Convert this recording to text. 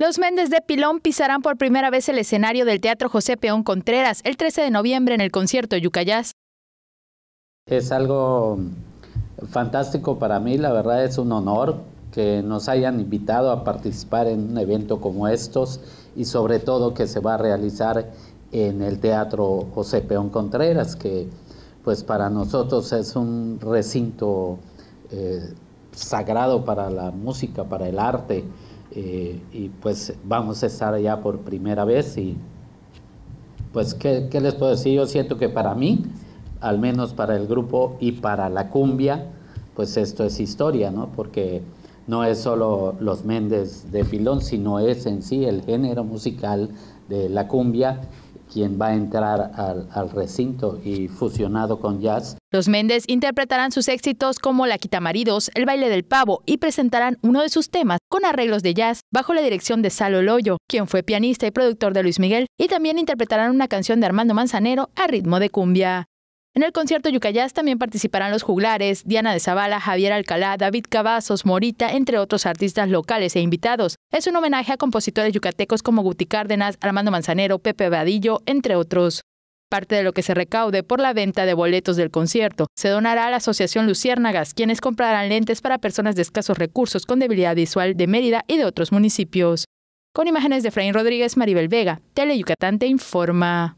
Los Méndez de Pilón pisarán por primera vez el escenario del Teatro José Peón Contreras el 13 de noviembre en el concierto Yucayás. Es algo fantástico para mí, la verdad es un honor que nos hayan invitado a participar en un evento como estos y sobre todo que se va a realizar en el Teatro José Peón Contreras, que pues para nosotros es un recinto eh, sagrado para la música, para el arte eh, y pues vamos a estar allá por primera vez y pues ¿qué, les puedo decir, yo siento que para mí, al menos para el grupo y para la cumbia, pues esto es historia, ¿no? Porque no es solo los Méndez de Filón, sino es en sí el género musical de la cumbia quien va a entrar al, recinto y fusionado con jazz. Los Méndez interpretarán sus éxitos como La Quitamaridos, El Baile del Pavo y presentarán uno de sus temas con arreglos de jazz bajo la dirección de Salo Loyo, quien fue pianista y productor de Luis Miguel, y también interpretarán una canción de Armando Manzanero a ritmo de cumbia. En el concierto Yucayás también participarán los juglares, Diana de Zavala, Javier Alcalá, David Cavazos, Morita, entre otros artistas locales e invitados. Es un homenaje a compositores yucatecos como Guti Cárdenas, Armando Manzanero, Pepe Vadillo, entre otros. Parte de lo que se recaude por la venta de boletos del concierto se donará a la Asociación Luciérnagas, quienes comprarán lentes para personas de escasos recursos con debilidad visual de Mérida y de otros municipios. Con imágenes de Fraín Rodríguez, Maribel Vega, Tele Yucatán te informa.